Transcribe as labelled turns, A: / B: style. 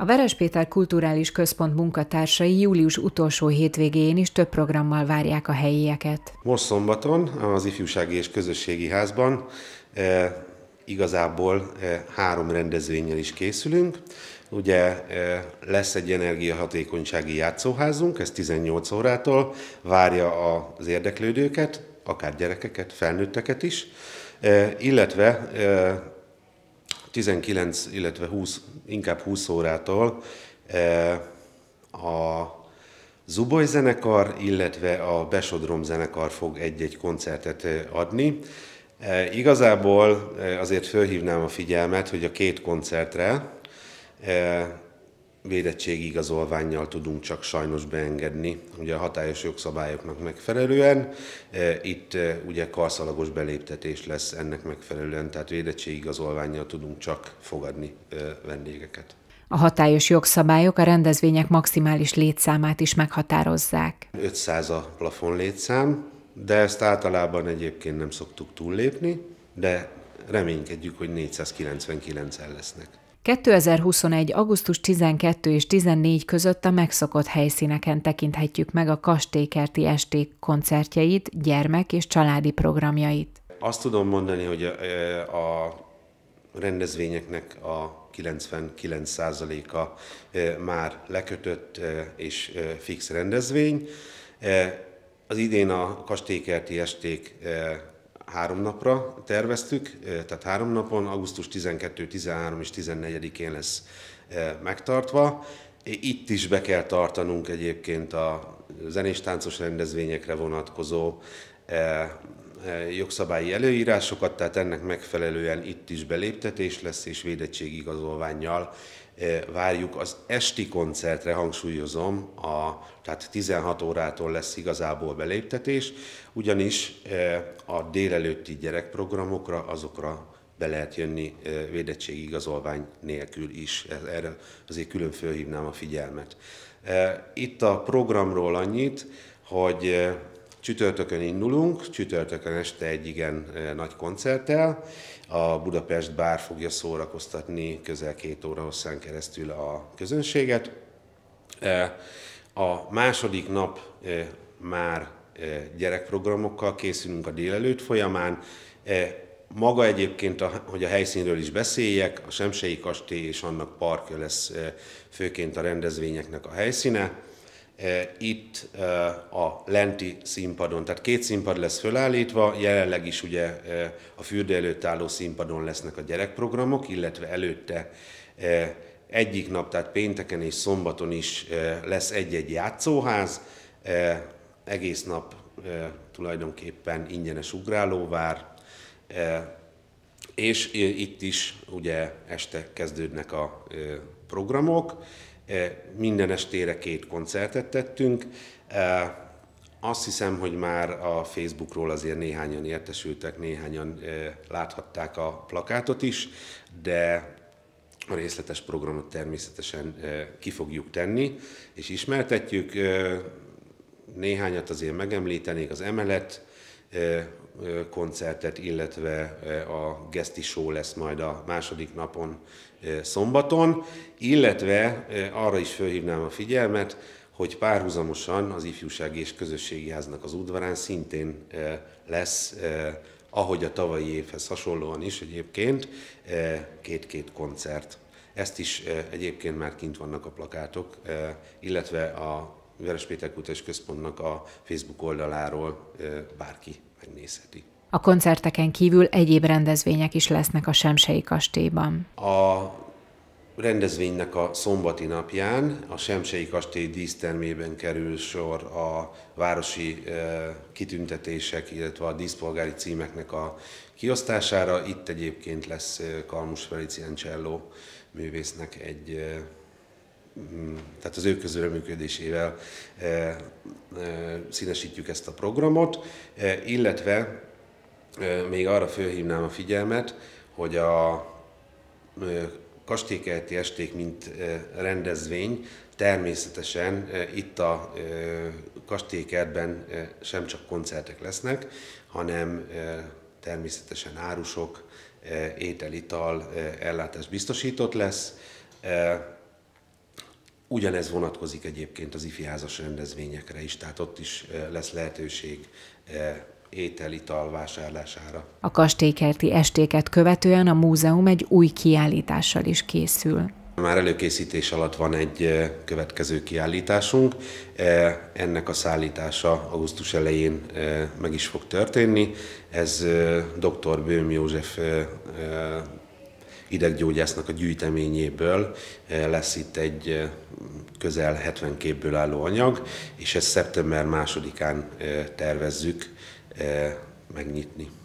A: A Veres Péter Kulturális Központ munkatársai július utolsó hétvégén is több programmal várják a helyieket.
B: Most szombaton az Ifjúsági és Közösségi Házban e, igazából e, három rendezvényel is készülünk. Ugye e, lesz egy energiahatékonysági játszóházunk, ez 18 órától, várja az érdeklődőket, akár gyerekeket, felnőtteket is, e, illetve e, 19, illetve 20, inkább 20 órától e, a Zuboj zenekar, illetve a Besodrom zenekar fog egy-egy koncertet e, adni. E, igazából azért fölhívnám a figyelmet, hogy a két koncertre védettségi igazolványjal tudunk csak sajnos beengedni, ugye a hatályos jogszabályoknak megfelelően. E, itt e, ugye karszalagos beléptetés lesz ennek megfelelően, tehát védettségi igazolványjal tudunk csak fogadni e, vendégeket.
A: A hatályos jogszabályok a rendezvények maximális létszámát is meghatározzák.
B: 500 a plafon létszám, de ezt általában egyébként nem szoktuk túllépni, de reménykedjük, hogy 499-en lesznek.
A: 2021. augusztus 12 és 14 között a megszokott helyszíneken tekinthetjük meg a kastélykerti esték koncertjeit, gyermek és családi programjait.
B: Azt tudom mondani, hogy e, a rendezvényeknek a 99%-a e, már lekötött e, és fix rendezvény. Az idén a kastélykerti esték három napra terveztük, tehát három napon, augusztus 12, 13 és 14-én lesz megtartva. Itt is be kell tartanunk egyébként a zenés-táncos rendezvényekre vonatkozó E, jogszabályi előírásokat, tehát ennek megfelelően itt is beléptetés lesz, és védettségigazolványjal e, várjuk az esti koncertre, hangsúlyozom, a, tehát 16 órától lesz igazából beléptetés, ugyanis e, a délelőtti gyerekprogramokra, azokra be lehet jönni védettségigazolvány igazolvány nélkül is. Erre azért külön fölhívnám a figyelmet. Itt a programról annyit, hogy Csütörtökön indulunk, csütörtökön este egy igen eh, nagy koncerttel. A Budapest Bár fogja szórakoztatni közel két óra hosszán keresztül a közönséget. Eh, a második nap eh, már gyerekprogramokkal készülünk a délelőtt folyamán. Maga egyébként, hogy a helyszínről is beszéljek, a Semsei Kastély és annak parkja lesz főként a rendezvényeknek a helyszíne. Eh, itt eh, a lenti színpadon. Tehát két színpad lesz fölállítva, jelenleg is ugye eh, a fürdő előtt álló színpadon lesznek a gyerekprogramok, illetve előtte egyik nap, tehát pénteken és szombaton is lesz egy-egy játszóház, egész nap tulajdonképpen ingyenes ugrálóvár, és itt is ugye este kezdődnek a programok, E, minden estére két koncertet tettünk. E, azt hiszem, hogy már a Facebookról azért néhányan értesültek, néhányan e, láthatták a plakátot is, de a részletes programot természetesen ki fogjuk tenni, és ismertetjük. Néhányat azért megemlítenék, az emelet koncertet, illetve a Geszti Show lesz majd a második napon szombaton, illetve arra is felhívnám a figyelmet, hogy párhuzamosan az ifjúság és Közösségi Háznak az udvarán szintén lesz, ahogy a tavalyi évhez hasonlóan is egyébként, két-két koncert. Ezt is egyébként már kint vannak a plakátok, illetve a Veres Péter Kutatás Központnak a Facebook oldaláról bárki megnézheti.
A: A koncerteken kívül egyéb rendezvények is lesznek a Semsei kastélyban.
B: A rendezvénynek a szombati napján a Semsei Kastély dísztermében kerül sor a városi kitüntetések, illetve a díszpolgári címeknek a kiosztására. Itt egyébként lesz Kalmus Felician Cello művésznek egy Mm, tehát az ő közreműködésével eh, eh, színesítjük ezt a programot, eh, illetve még arra fölhívnám a figyelmet, hogy a kastélykeheti esték, mint rendezvény természetesen itt a kastélykertben sem csak koncertek lesznek, hanem természetesen árusok, étel, ital, ellátás biztosított lesz. Ugyanez vonatkozik egyébként az ifiházas rendezvényekre is, tehát ott is eh, lesz lehetőség eh, étel, ital vásárlására.
A: A kastélykerti estéket követően a múzeum egy új kiállítással is készül.
B: Már előkészítés alatt van egy eh, következő kiállításunk. Ennek a szállítása augusztus elején meg is fog történni. Ez dr. Bőm József ideggyógyásznak a gyűjteményéből e, lesz itt egy e, közel 70 képből álló anyag, és ezt szeptember másodikán e, tervezzük megnyitni.